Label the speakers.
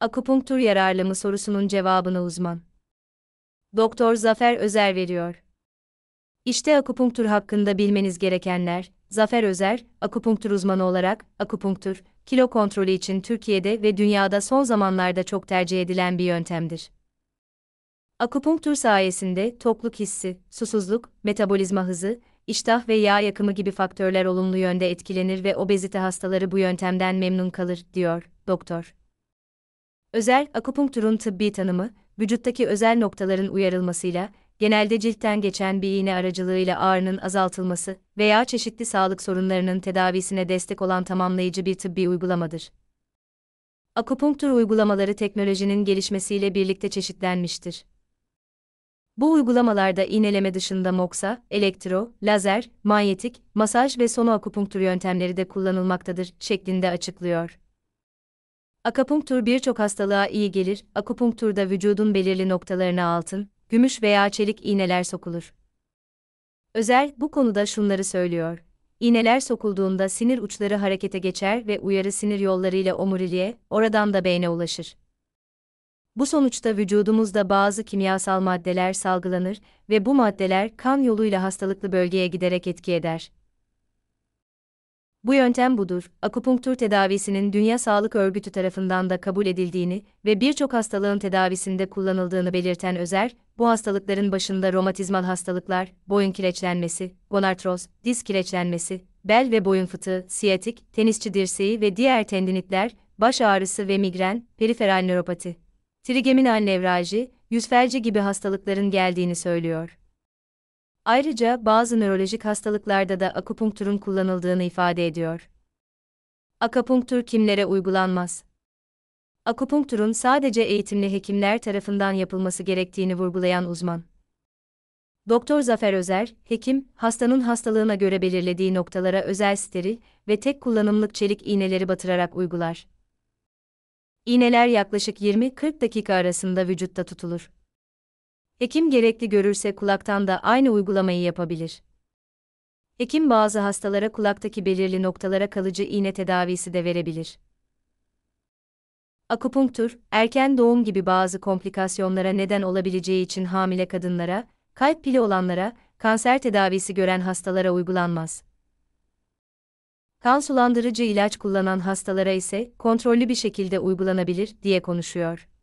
Speaker 1: akupunktur yararlı mı sorusunun cevabını uzman. Doktor Zafer Özer veriyor. İşte akupunktur hakkında bilmeniz gerekenler. Zafer Özer, akupunktur uzmanı olarak akupunktur, kilo kontrolü için Türkiye'de ve dünyada son zamanlarda çok tercih edilen bir yöntemdir. Akupunktur sayesinde tokluk hissi, susuzluk, metabolizma hızı, iştah ve yağ yakımı gibi faktörler olumlu yönde etkilenir ve obezite hastaları bu yöntemden memnun kalır, diyor doktor. Özel akupunkturun tıbbi tanımı, vücuttaki özel noktaların uyarılmasıyla, genelde ciltten geçen bir iğne aracılığıyla ağrının azaltılması veya çeşitli sağlık sorunlarının tedavisine destek olan tamamlayıcı bir tıbbi uygulamadır. Akupunktur uygulamaları teknolojinin gelişmesiyle birlikte çeşitlenmiştir. Bu uygulamalarda iğneleme dışında moksa, elektro, lazer, manyetik, masaj ve sono akupunktur yöntemleri de kullanılmaktadır şeklinde açıklıyor. Akupunktur birçok hastalığa iyi gelir. Akupunkturda vücudun belirli noktalarına altın, gümüş veya çelik iğneler sokulur. Özel bu konuda şunları söylüyor. İğneler sokulduğunda sinir uçları harekete geçer ve uyarı sinir yollarıyla omuriliğe, oradan da beyne ulaşır. Bu sonuçta vücudumuzda bazı kimyasal maddeler salgılanır ve bu maddeler kan yoluyla hastalıklı bölgeye giderek etki eder. Bu yöntem budur, akupunktur tedavisinin Dünya Sağlık Örgütü tarafından da kabul edildiğini ve birçok hastalığın tedavisinde kullanıldığını belirten Özer, bu hastalıkların başında romatizmal hastalıklar, boyun kireçlenmesi, gonartroz, diz kireçlenmesi, bel ve boyun fıtığı, siyatik, tenisçi dirseği ve diğer tendinitler, baş ağrısı ve migren, periferal nöropati, trigeminal nevralji, yüz felci gibi hastalıkların geldiğini söylüyor. Ayrıca bazı nörolojik hastalıklarda da akupunkturun kullanıldığını ifade ediyor. Akupunktur kimlere uygulanmaz? Akupunkturun sadece eğitimli hekimler tarafından yapılması gerektiğini vurgulayan uzman. Doktor Zafer Özer, hekim, hastanın hastalığına göre belirlediği noktalara özel steril ve tek kullanımlık çelik iğneleri batırarak uygular. İğneler yaklaşık 20-40 dakika arasında vücutta tutulur. Hekim gerekli görürse kulaktan da aynı uygulamayı yapabilir. Hekim bazı hastalara kulaktaki belirli noktalara kalıcı iğne tedavisi de verebilir. Akupunktur, erken doğum gibi bazı komplikasyonlara neden olabileceği için hamile kadınlara, kalp pili olanlara, kanser tedavisi gören hastalara uygulanmaz. Kan sulandırıcı ilaç kullanan hastalara ise kontrollü bir şekilde uygulanabilir diye konuşuyor.